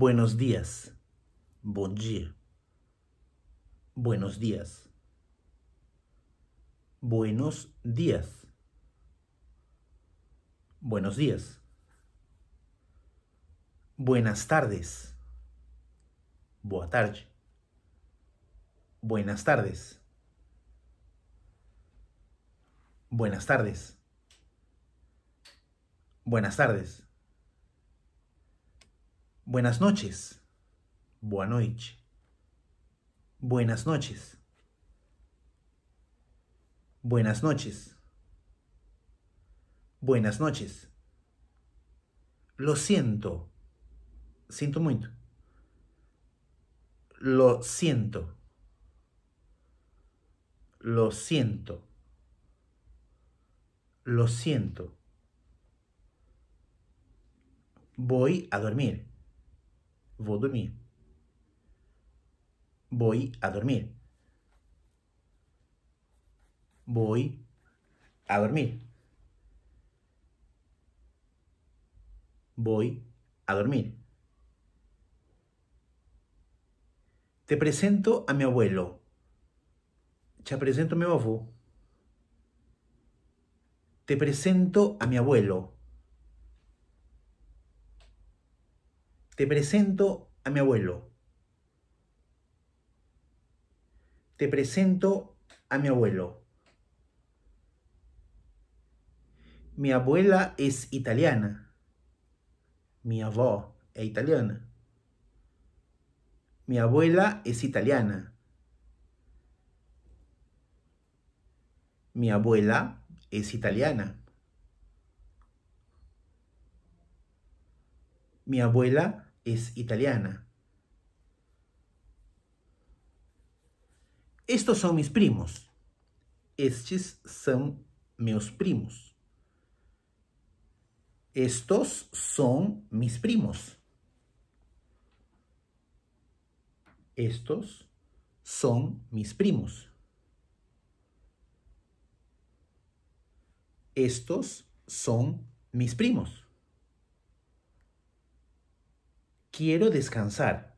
Buenos días. Bon dia. Buenos días. Buenos días. Buenos días. Buenas tardes. Boa tarde. Buenas tardes. Buenas tardes. Buenas tardes. Buenas noches. Buenas noches. Buenas noches. Buenas noches. Buenas noches. Lo siento. Siento mucho. Lo siento. Lo siento. Lo siento. Voy a dormir a dormir. Voy a dormir. Voy a dormir. Voy a dormir. Te presento a mi abuelo. Te presento a mi abuelo. Te presento a mi abuelo. Te presento a mi abuelo. Te presento a mi abuelo. Mi abuela es italiana. Mi avó es italiana. Mi abuela es italiana. Mi abuela es italiana. Mi abuela es italiana. Estos son mis primos. Estos son mis primos. Estos son mis primos. Estos son mis primos. Estos son mis primos. Quiero descansar.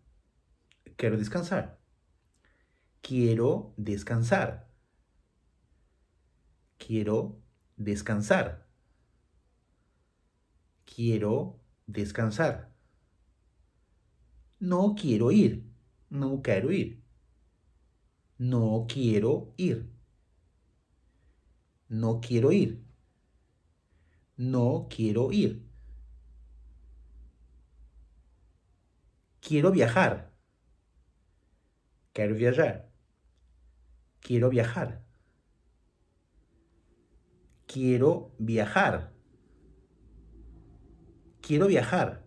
Quiero descansar. Quiero descansar. Quiero descansar. Quiero descansar. No quiero ir. No quiero ir. No quiero ir. No quiero ir. No quiero ir. Quiero viajar. Quiero viajar. Quiero viajar. Quiero viajar. Quiero viajar.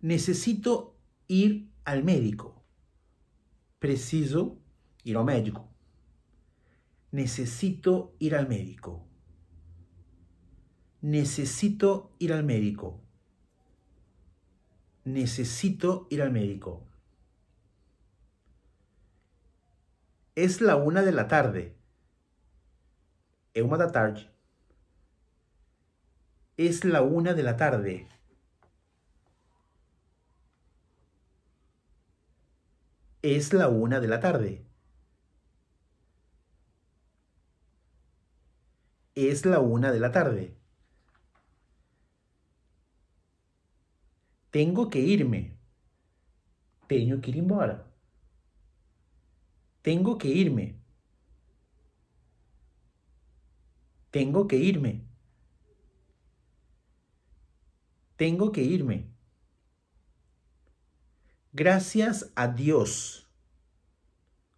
Necesito ir al médico. Preciso ir al médico. Necesito ir al médico. Necesito ir al médico necesito ir al médico. Es la una de la tarde. Es una de tarde. Es la una de la tarde. Es la una de la tarde. Es la una de la tarde. Tengo que irme. Tengo que ir embora. Tengo que irme. Tengo que irme. Tengo que irme. Gracias a Dios.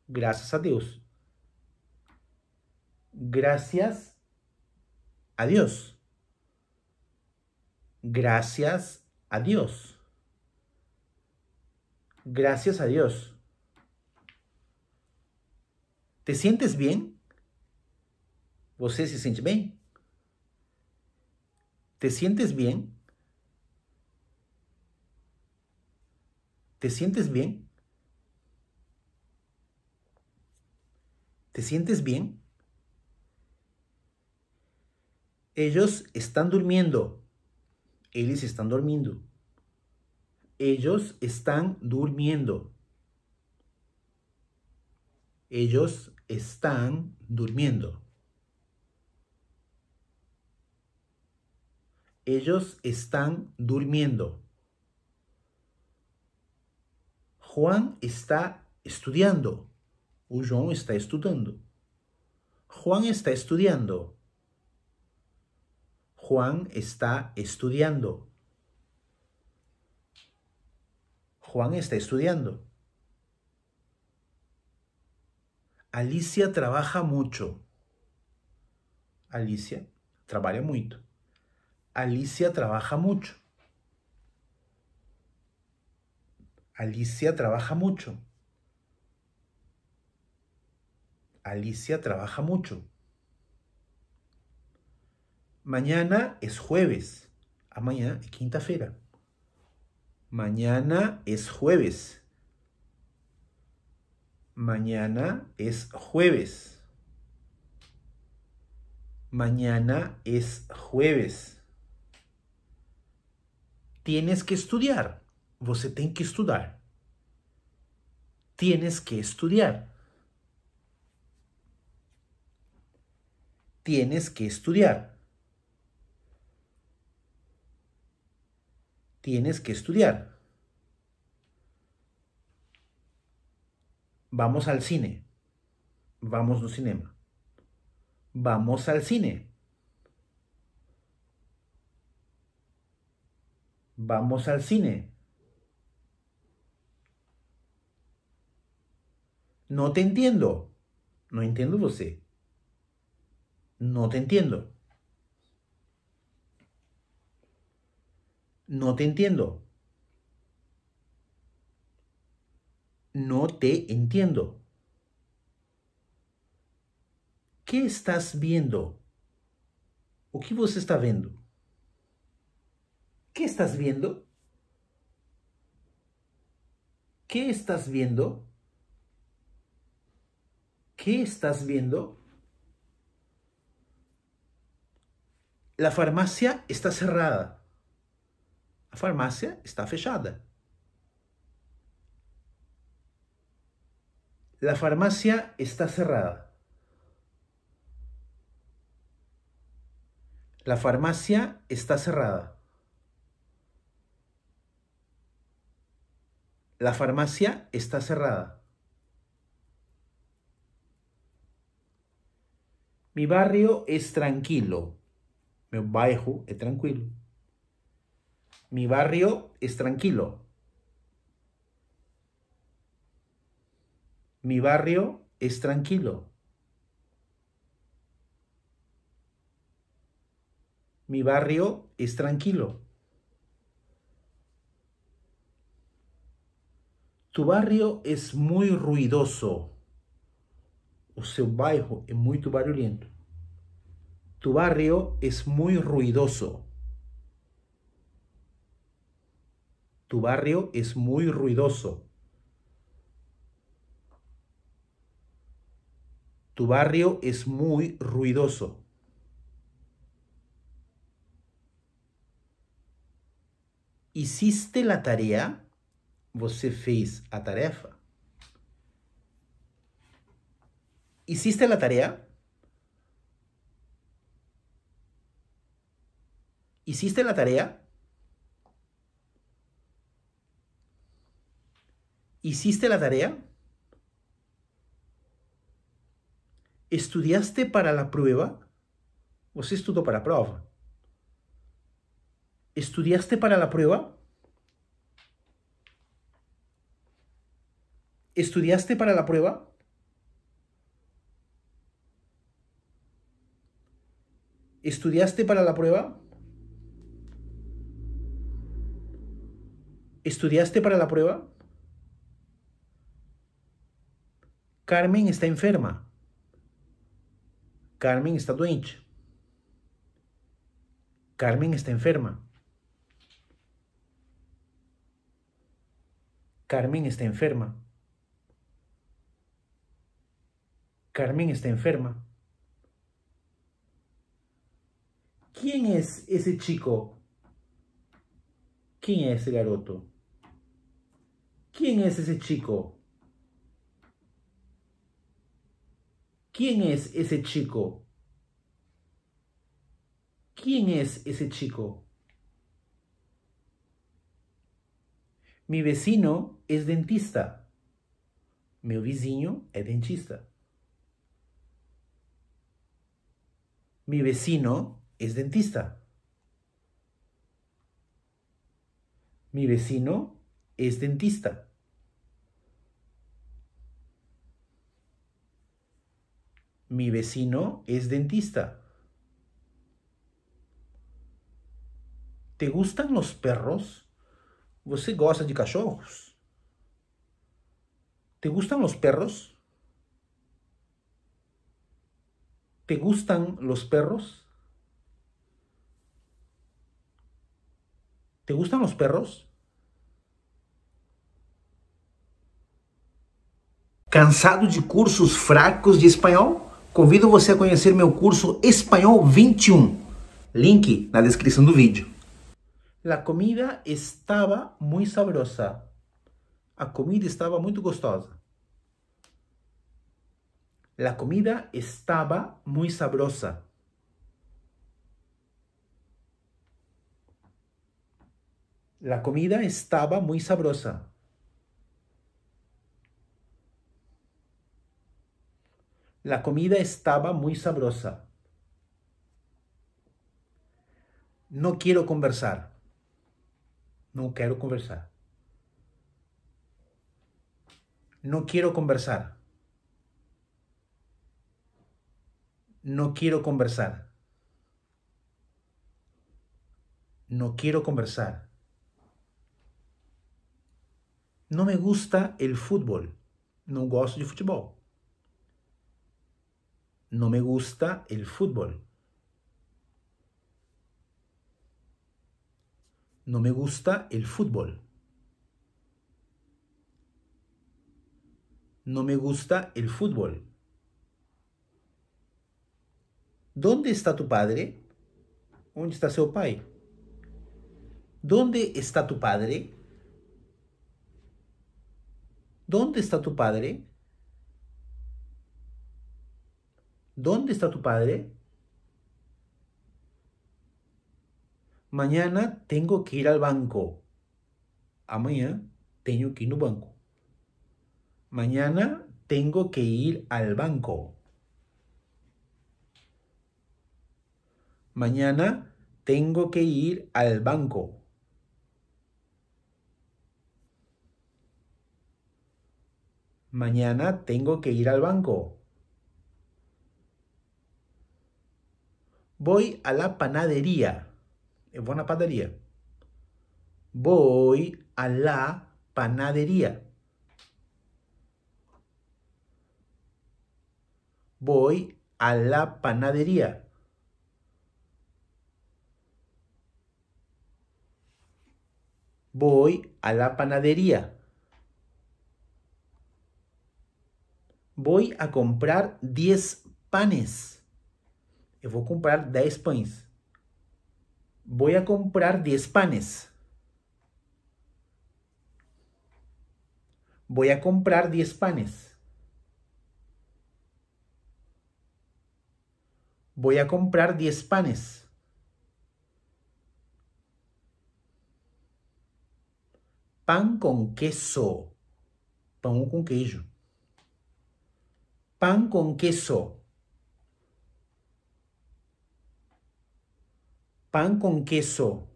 Gracias a Dios. Gracias a Dios. Gracias a Dios. Gracias a Dios. ¿Te sientes bien? ¿Vos se siente bien? ¿Te sientes bien? ¿Te sientes bien? ¿Te sientes bien? Ellos están durmiendo. Ellos están durmiendo. Ellos están durmiendo. Ellos están durmiendo. Ellos están durmiendo. Juan está estudiando. O está estudiando. Juan está estudiando. Juan está estudiando. Juan está estudiando. Alicia trabaja mucho. Alicia trabaja mucho. Alicia trabaja mucho. Alicia trabaja mucho. Alicia trabaja mucho. Mañana es jueves. A ah, mañana es quinta-feira. Mañana es jueves. Mañana es jueves. Mañana es jueves. Tienes que estudiar. Você tem que estudiar. Tienes que estudiar. Tienes que estudiar. tienes que estudiar. Vamos al cine. Vamos al cinema. Vamos al cine. Vamos al cine. No te entiendo. No entiendo você. No te entiendo. No te entiendo. No te entiendo. ¿Qué estás viendo? O qué vos está viendo? ¿Qué estás viendo? ¿Qué estás viendo? ¿Qué estás viendo? La farmacia está cerrada farmacia está fechada. La farmacia está cerrada. La farmacia está cerrada. La farmacia está cerrada. Mi barrio es tranquilo. Mi bairro es tranquilo mi barrio es tranquilo. Mi barrio es tranquilo. Mi barrio es tranquilo. Tu barrio es muy ruidoso. O sea es muy tu barrio lento. Tu barrio es muy ruidoso. tu barrio es muy ruidoso. Tu barrio es muy ruidoso. Hiciste la tarea? Você fez a tarefa? Hiciste la tarea? Hiciste la tarea? ¿Hiciste la tarea? ¿Estudiaste para la prueba? se estudió para la ¿Estudiaste para la prueba? ¿Estudiaste para la prueba? ¿Estudiaste para la prueba? ¿Estudiaste para la prueba? Carmen está enferma. Carmen está doente. Carmen está enferma. Carmen está enferma. Carmen está enferma. ¿Quién es ese chico? ¿Quién es ese garoto? ¿Quién es ese chico? ¿Quién es ese chico? ¿Quién es ese chico? Mi vecino es dentista. Mi vizinho es dentista. Mi vecino es dentista. Mi vecino es dentista. Mi vecino es dentista. ¿Te gustan los perros? ¿Você gosta de cachorros? ¿Te gustan los perros? ¿Te gustan los perros? ¿Te gustan los perros? Cansado de cursos fracos de español? Convido você a conhecer meu curso Espanhol 21. Link na descrição do vídeo. La comida estava muito sabrosa. A comida estava muito gostosa. La comida estava muito sabrosa. La comida estava muito sabrosa. La comida estaba muy sabrosa. No quiero conversar. No quiero conversar. No quiero conversar. No quiero conversar. No quiero conversar. No me gusta el fútbol. No gosto de fútbol no me gusta el fútbol. No me gusta el fútbol. No me gusta el fútbol. ¿Dónde está tu padre? ¿Dónde está su pai? ¿Dónde está tu padre? ¿Dónde está tu padre? ¿Dónde está tu padre? Mañana tengo que ir al banco. mañana tengo que ir banco. Mañana tengo que ir al banco. Mañana tengo que ir al banco. Mañana tengo que ir al banco. Voy a la panadería. Es eh, buena panadería. Voy a la panadería. Voy a la panadería. Voy a la panadería. Voy a comprar 10 panes. Eu vou comprar 10 pães. Vou a comprar 10 panes. Vou a comprar 10 panes. Vou a comprar 10 panes. Pan com queso. Pão com queijo. Pan com queso. Pan con queso.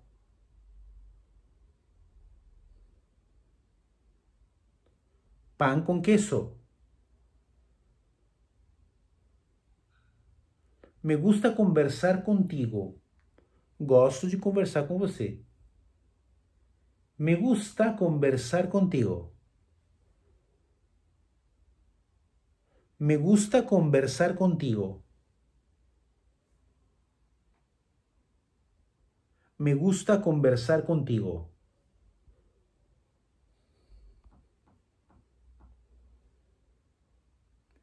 Pan con queso. Me gusta conversar contigo. Gosto de conversar con você. Me gusta conversar contigo. Me gusta conversar contigo. Me gusta conversar contigo.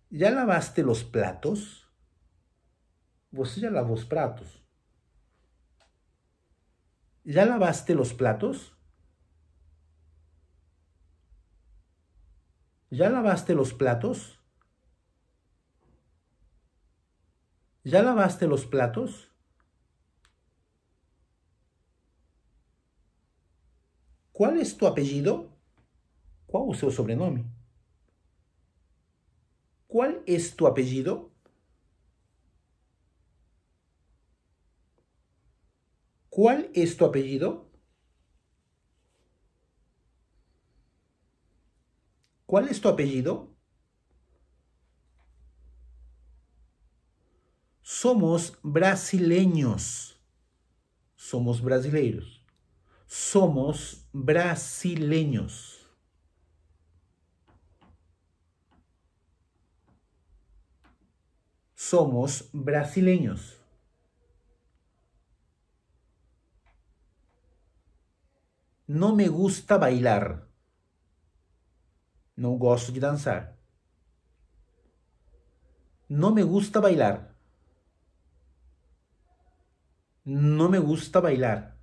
¿Ya lavaste los platos? ¿Vos pues ya lavos platos? platos. ¿Ya lavaste los platos? ¿Ya lavaste los platos? ¿Ya lavaste los platos? ¿Cuál es tu apellido? ¿Cuál es tu sobrenombre? sobrenome? es tu apellido? apellido? ¿Cuál es tu ¿Cuál es tu apellido? Somos brasileños. Somos brasileiros somos brasileños. Somos brasileños. No me gusta bailar. No gosto de danzar. No me gusta bailar. No me gusta bailar.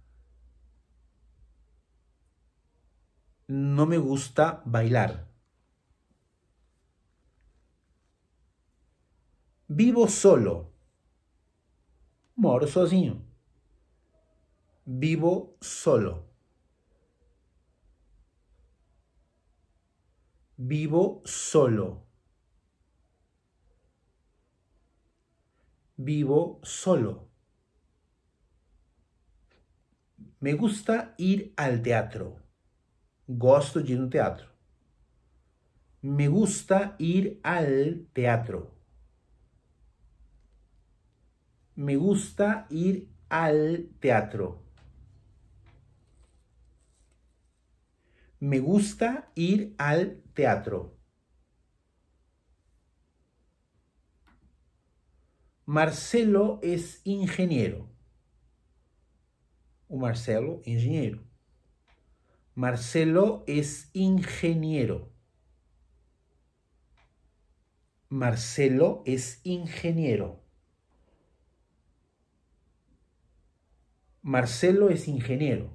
no me gusta bailar. Vivo solo. Moro sozinho. Vivo solo. Vivo solo. Vivo solo. Me gusta ir al teatro gosto de ir al teatro. Me gusta ir al teatro. Me gusta ir al teatro. Me gusta ir al teatro. Marcelo es ingeniero. O Marcelo, ingeniero. Marcelo es ingeniero. Marcelo es ingeniero. Marcelo es ingeniero.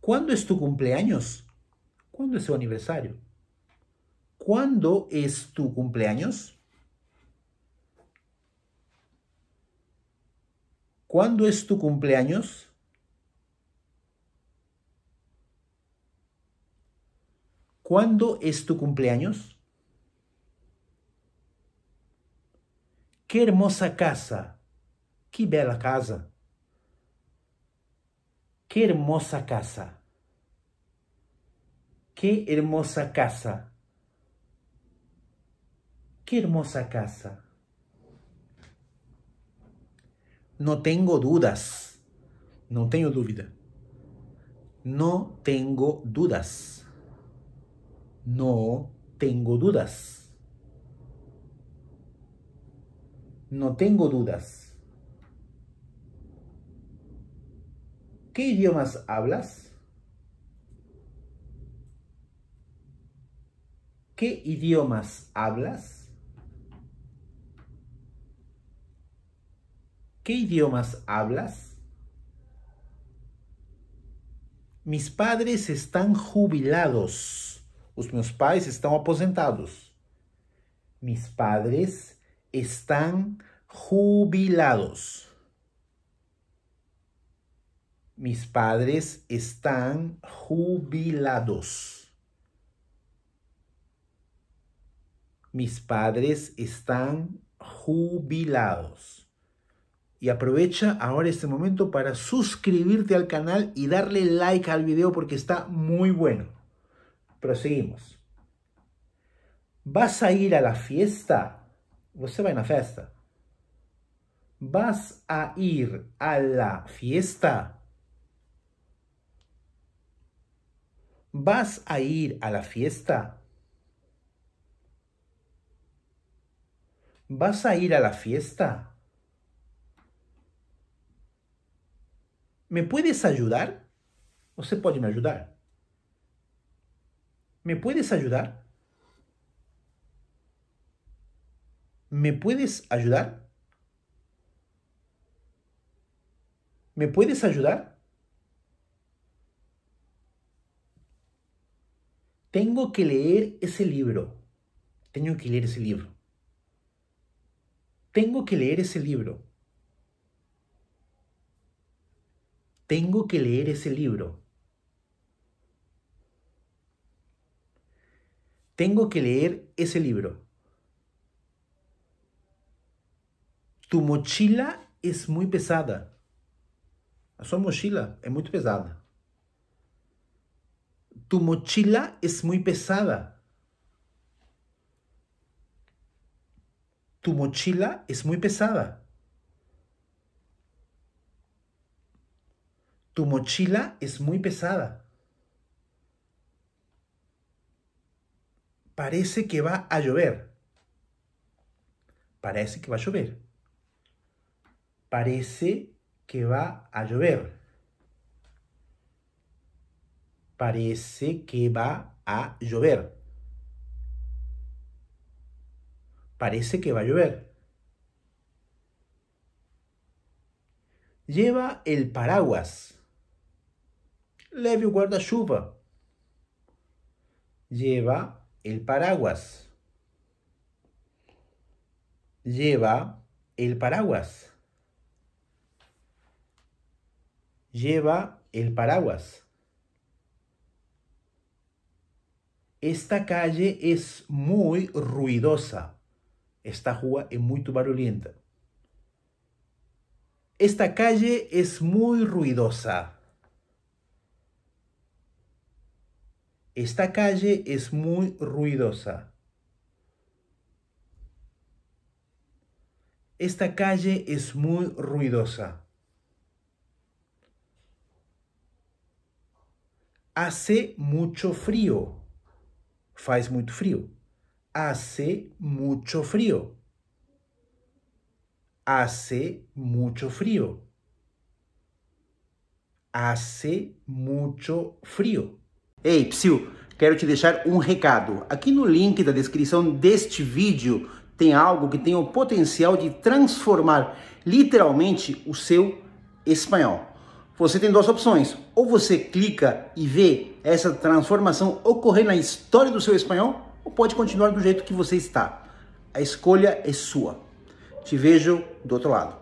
¿Cuándo es tu cumpleaños? ¿Cuándo es su aniversario? ¿Cuándo es tu cumpleaños? ¿Cuándo es tu cumpleaños? ¿Cuándo es tu cumpleaños? Qué hermosa casa. Qué bella casa. Qué hermosa casa. Qué hermosa casa. Qué hermosa casa. No tengo dudas. no tengo duda. No tengo dudas. No tengo dudas. No tengo dudas. ¿Qué idiomas hablas? ¿Qué idiomas hablas? ¿Qué idiomas hablas? Mis padres están jubilados. Os meus pais aposentados. Mis padres están jubilados. Mis padres están jubilados. Mis padres están jubilados. Y aprovecha ahora este momento para suscribirte al canal y darle like al video porque está muy bueno. Proseguimos. ¿Vas a ir a la fiesta? a la fiesta? ¿Vas a ir a la fiesta? ¿Vas a ir a la fiesta? ¿Vas a ir a la fiesta? me puedes ayudar? se puede me ayudar? Me puedes ayudar? Me puedes ayudar? Me puedes ayudar? Tengo que leer ese libro. Tengo que leer ese libro. Tengo que leer ese libro. tengo que leer ese libro. Tengo que leer ese libro. Tu mochila es muy pesada. A mochila es muy pesada. Tu mochila es muy pesada. Tu mochila es muy pesada. Tu mochila es muy pesada. Parece que va a llover. Parece que va a llover. Parece que va a llover. Parece que va a llover. Parece que va a llover. Lleva el paraguas. Leve guarda-chuva. Lleva el paraguas. Lleva el paraguas. Lleva el paraguas. Esta calle es muy ruidosa. Esta rua es muy barulhenta. Esta calle es muy ruidosa. Esta calle es muy ruidosa. Esta calle es muy ruidosa. Hace mucho frío. Faz muito frío. Hace mucho frío. Hace mucho frío. Hace mucho frío. Ei, psiu, quero te deixar um recado. Aqui no link da descrição deste vídeo tem algo que tem o potencial de transformar literalmente o seu espanhol. Você tem duas opções. Ou você clica e vê essa transformação ocorrer na história do seu espanhol, ou pode continuar do jeito que você está. A escolha é sua. Te vejo do outro lado.